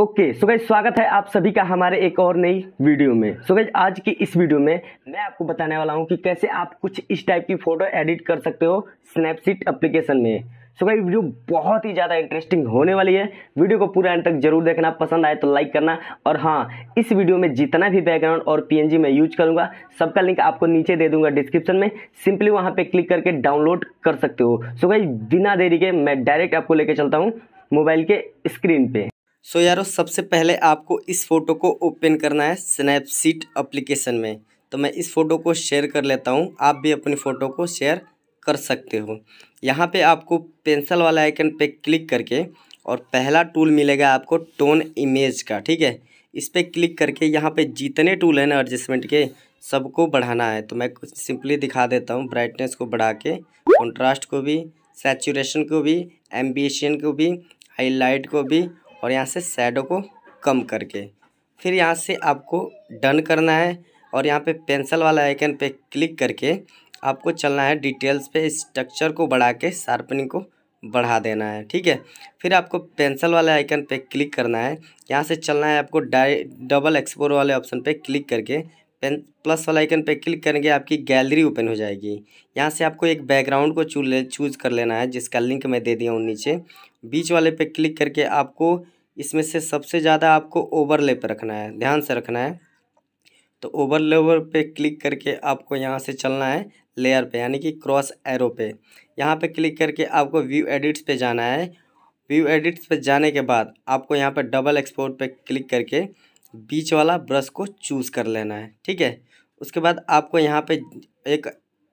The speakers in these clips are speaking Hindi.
ओके सो गाइज स्वागत है आप सभी का हमारे एक और नई वीडियो में सो so आज की इस वीडियो में मैं आपको बताने वाला हूँ कि कैसे आप कुछ इस टाइप की फ़ोटो एडिट कर सकते हो स्नैपसीट एप्लीकेशन में सो गाइज वीडियो बहुत ही ज़्यादा इंटरेस्टिंग होने वाली है वीडियो को पूरा एंड तक जरूर देखना पसंद आए तो लाइक करना और हाँ इस वीडियो में जितना भी बैकग्राउंड और पी मैं यूज करूँगा सबका लिंक आपको नीचे दे दूंगा डिस्क्रिप्शन में सिंपली वहाँ पर क्लिक करके डाउनलोड कर सकते हो सो बिना देरी के मैं डायरेक्ट आपको लेकर चलता हूँ मोबाइल के स्क्रीन पर सो so, यारो सबसे पहले आपको इस फ़ोटो को ओपन करना है स्नैपसीट अप्लीकेशन में तो मैं इस फ़ोटो को शेयर कर लेता हूँ आप भी अपनी फ़ोटो को शेयर कर सकते हो यहाँ पे आपको पेंसिल वाला आइकन पे क्लिक करके और पहला टूल मिलेगा आपको टोन इमेज का ठीक है इस पर क्लिक करके यहाँ पे जितने टूल हैं ना एडजस्टमेंट के सबको बढ़ाना है तो मैं कुछ सिंपली दिखा देता हूँ ब्राइटनेस को बढ़ा के कॉन्ट्रास्ट को भी सैचुरेशन को भी एम्बिशन को भी हाईलाइट को भी और यहाँ से शेडो को कम करके फिर यहाँ से आपको डन करना है और यहाँ पे पेंसिल वाला आइकन पे क्लिक करके आपको चलना है डिटेल्स पे स्ट्रक्चर को बढ़ा के शार्पनिंग को बढ़ा देना है ठीक है फिर आपको पेंसिल वाले आइकन पे क्लिक करना है यहाँ से चलना है आपको डाई डबल एक्सपोर वाले ऑप्शन पे क्लिक करके पेन प्लस वाला आइकन पे क्लिक करेंगे आपकी गैलरी ओपन हो जाएगी यहाँ से आपको एक बैकग्राउंड को चू ले चूज कर लेना है जिसका लिंक मैं दे दिया हूँ नीचे बीच वाले पे क्लिक करके आपको इसमें से सबसे ज़्यादा आपको ओवरले पर रखना है ध्यान से रखना है तो ओवर पे क्लिक करके आपको यहाँ से चलना है लेयर पे यानी कि क्रॉस एरो पे यहाँ पे क्लिक करके आपको व्यू एडिट्स पे जाना है व्यू एडिट्स पे जाने के बाद आपको यहाँ पे डबल एक्सपोर्ट पे क्लिक करके बीच वाला ब्रश को चूज़ कर लेना है ठीक है उसके बाद आपको यहाँ पे एक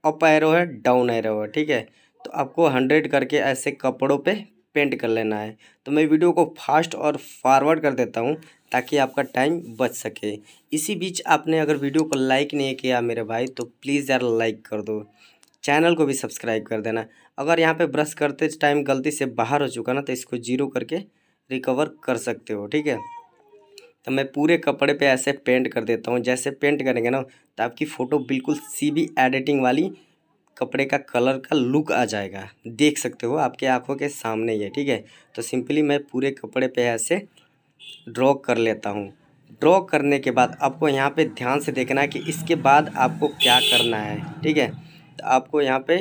अप एरो है डाउन एरो है ठीक है तो आपको हंड्रेड करके ऐसे कपड़ों पर पेंट कर लेना है तो मैं वीडियो को फास्ट और फॉरवर्ड कर देता हूँ ताकि आपका टाइम बच सके इसी बीच आपने अगर वीडियो को लाइक नहीं किया मेरे भाई तो प्लीज़ यार लाइक कर दो चैनल को भी सब्सक्राइब कर देना अगर यहाँ पे ब्रश करते टाइम गलती से बाहर हो चुका ना तो इसको जीरो करके रिकवर कर सकते हो ठीक है तो मैं पूरे कपड़े पे ऐसे पेंट कर देता हूँ जैसे पेंट करेंगे ना तो आपकी फ़ोटो बिल्कुल सी बी एडिटिंग वाली कपड़े का कलर का लुक आ जाएगा देख सकते हो आपके आंखों के सामने ही है ठीक है तो सिंपली मैं पूरे कपड़े पे ऐसे ड्रॉ कर लेता हूँ ड्रॉ करने के बाद आपको यहाँ पे ध्यान से देखना है कि इसके बाद आपको क्या करना है ठीक है तो आपको यहाँ पे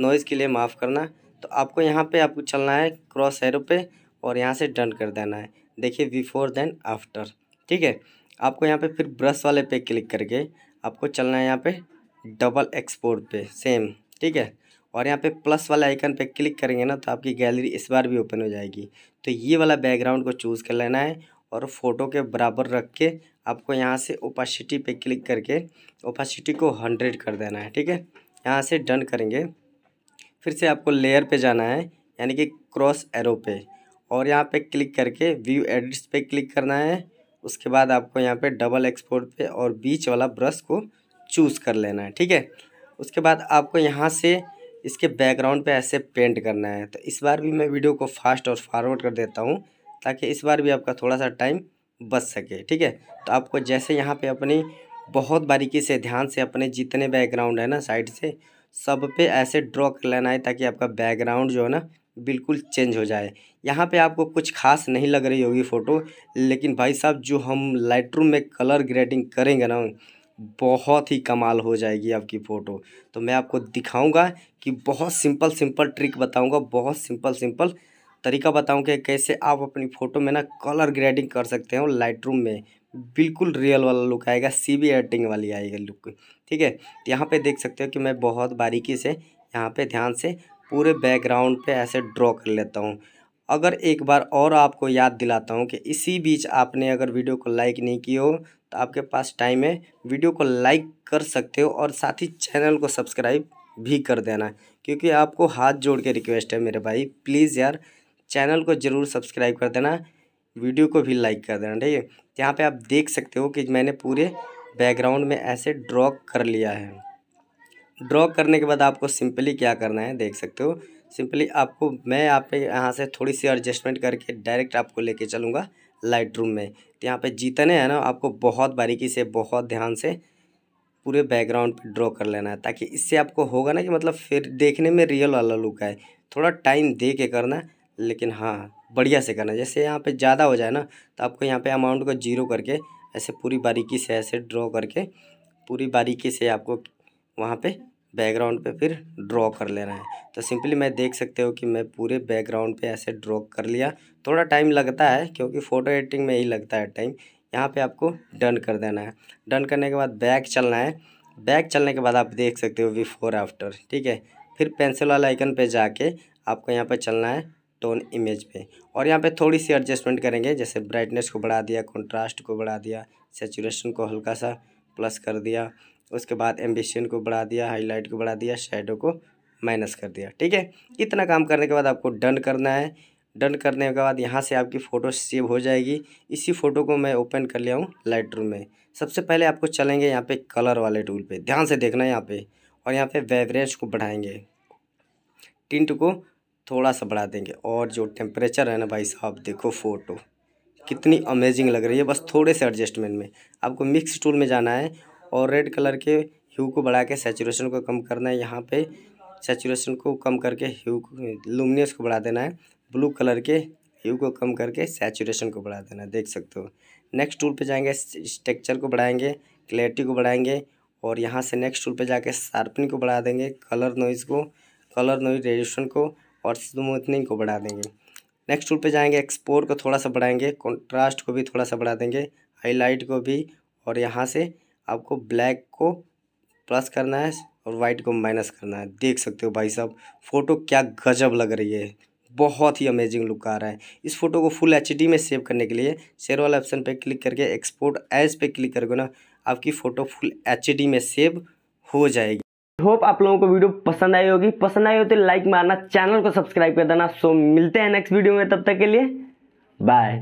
नॉइज़ के लिए माफ़ करना तो आपको यहाँ पे आपको चलना है क्रॉस हेरो पे और यहाँ से डन कर देना है देखिए बिफोर देन आफ्टर ठीक है आपको यहाँ पे फिर ब्रश वाले पे क्लिक करके आपको चलना है यहाँ पे डबल एक्सपोर्ट पे सेम ठीक है और यहाँ पे प्लस वाला आइकन पे क्लिक करेंगे ना तो आपकी गैलरी इस बार भी ओपन हो जाएगी तो ये वाला बैकग्राउंड को चूज़ कर लेना है और फ़ोटो के बराबर रख के आपको यहाँ से ओपासिटी पे क्लिक करके ओपासिटी को हंड्रेड कर देना है ठीक है यहाँ से डन करेंगे फिर से आपको लेयर पे जाना है यानी कि क्रॉस एरो पे और यहाँ पे क्लिक करके व्यू एडिट्स पे क्लिक करना है उसके बाद आपको यहाँ पे डबल एक्सपोर्ट पे और बीच वाला ब्रश को चूज़ कर लेना है ठीक है उसके बाद आपको यहाँ से इसके बैकग्राउंड पे ऐसे पेंट करना है तो इस बार भी मैं वीडियो को फास्ट और फॉरवर्ड कर देता हूँ ताकि इस बार भी आपका थोड़ा सा टाइम बच सके ठीक है तो आपको जैसे यहाँ पे अपनी बहुत बारीकी से ध्यान से अपने जितने बैकग्राउंड है ना साइड से सब पे ऐसे ड्रॉ कर लेना है ताकि आपका बैकग्राउंड जो है ना बिल्कुल चेंज हो जाए यहाँ पर आपको कुछ खास नहीं लग रही होगी फ़ोटो लेकिन भाई साहब जो हम लाइट में कलर ग्रेडिंग करेंगे ना बहुत ही कमाल हो जाएगी आपकी फ़ोटो तो मैं आपको दिखाऊंगा कि बहुत सिंपल सिंपल ट्रिक बताऊंगा बहुत सिंपल सिंपल तरीका बताऊंगा कि कैसे आप अपनी फ़ोटो में ना कलर ग्रेडिंग कर सकते हो लाइट में बिल्कुल रियल वाला लुक आएगा सी बी एडिटिंग वाली आएगा लुक ठीक है तो यहाँ पर देख सकते हो कि मैं बहुत बारीकी से यहाँ पर ध्यान से पूरे बैकग्राउंड पर ऐसे ड्रॉ कर लेता हूँ अगर एक बार और आपको याद दिलाता हूँ कि इसी बीच आपने अगर वीडियो को लाइक नहीं किया हो तो आपके पास टाइम है वीडियो को लाइक कर सकते हो और साथ ही चैनल को सब्सक्राइब भी कर देना क्योंकि आपको हाथ जोड़ के रिक्वेस्ट है मेरे भाई प्लीज़ यार चैनल को ज़रूर सब्सक्राइब कर देना वीडियो को भी लाइक कर देना ठीक है यहाँ पे आप देख सकते हो कि मैंने पूरे बैकग्राउंड में ऐसे ड्रॉ कर लिया है ड्रॉ करने के बाद आपको सिंपली क्या करना है देख सकते हो सिंपली आपको मैं आप यहाँ से थोड़ी सी एडजस्टमेंट करके डायरेक्ट आपको लेके चलूँगा लाइट रूम में तो यहाँ पर जितने हैं ना आपको बहुत बारीकी से बहुत ध्यान से पूरे बैकग्राउंड पे ड्रॉ कर लेना है ताकि इससे आपको होगा ना कि मतलब फिर देखने में रियल वाला लुक आए थोड़ा टाइम दे के करना लेकिन हाँ बढ़िया से करना जैसे यहाँ पे ज़्यादा हो जाए ना तो आपको यहाँ पे अमाउंट को जीरो करके ऐसे पूरी बारीकी से ऐसे ड्रॉ करके पूरी बारीकी से आपको वहाँ पर बैकग्राउंड पे फिर ड्रॉ कर लेना है तो सिंपली मैं देख सकते हो कि मैं पूरे बैकग्राउंड पे ऐसे ड्रॉ कर लिया थोड़ा टाइम लगता है क्योंकि फ़ोटो एडिटिंग में ही लगता है टाइम यहाँ पे आपको डन कर देना है डन करने के बाद बैक चलना है बैक चलने के बाद आप देख सकते हो बिफोर आफ्टर ठीक है फिर पेंसिल वाला आइकन पर जाके आपको यहाँ पर चलना है टोन इमेज पर और यहाँ पर थोड़ी सी एडजस्टमेंट करेंगे जैसे ब्राइटनेस को बढ़ा दिया कॉन्ट्रास्ट को बढ़ा दिया सेचुरेशन को हल्का सा प्लस कर दिया उसके बाद एम्बिशन को बढ़ा दिया हाईलाइट को बढ़ा दिया शेडो को माइनस कर दिया ठीक है इतना काम करने के बाद आपको डन करना है डन करने के बाद यहाँ से आपकी फ़ोटो सेव हो जाएगी इसी फ़ोटो को मैं ओपन कर लिया हूँ लाइट रूम में सबसे पहले आपको चलेंगे यहाँ पे कलर वाले टूल पे ध्यान से देखना है यहाँ पे और यहाँ पे वेवरेज को बढ़ाएंगे टिंट को थोड़ा सा बढ़ा देंगे और जो टेम्परेचर है ना भाई साहब देखो फ़ोटो कितनी अमेजिंग लग रही है बस थोड़े से एडजस्टमेंट में आपको मिक्स टूल में जाना है और रेड कलर के ह्यू को बढ़ा के सेचुरेशन को कम करना है यहाँ पे सेचुरेशन को कम करके ह्यू लुमिनियस को बढ़ा देना है ब्लू कलर के ह्यू को कम करके सेचुरेशन को बढ़ा देना है देख सकते हो नेक्स्ट टूल पे जाएंगे स्ट्रक्चर को बढ़ाएंगे क्लैरिटी को बढ़ाएंगे और यहाँ से नेक्स्ट टूल पे जाके शार्पनिंग को बढ़ा देंगे कलर नॉइज़ को कलर नॉइज रेडिएशन को और स्मूथनिंग को बढ़ा देंगे नेक्स्ट टूल पे जाएंगे एक्सपोर्ट को थोड़ा सा बढ़ाएंगे कंट्रास्ट को भी थोड़ा सा बढ़ा देंगे हाईलाइट को भी और यहाँ से आपको ब्लैक को प्लस करना है और वाइट को माइनस करना है देख सकते हो भाई साहब फ़ोटो क्या गजब लग रही है बहुत ही अमेजिंग लुक आ रहा है इस फोटो को फुल एच में सेव करने के लिए शेयर वाला ऑप्शन पर क्लिक करके एक्सपोर्ट एज पे क्लिक करोगे ना आपकी फ़ोटो फुल एच में सेव हो जाएगी होप आप लोगों को वीडियो पसंद आई होगी पसंद आई हो तो लाइक मारना चैनल को सब्सक्राइब कर देना सो मिलते हैं नेक्स्ट वीडियो में तब तक के लिए बाय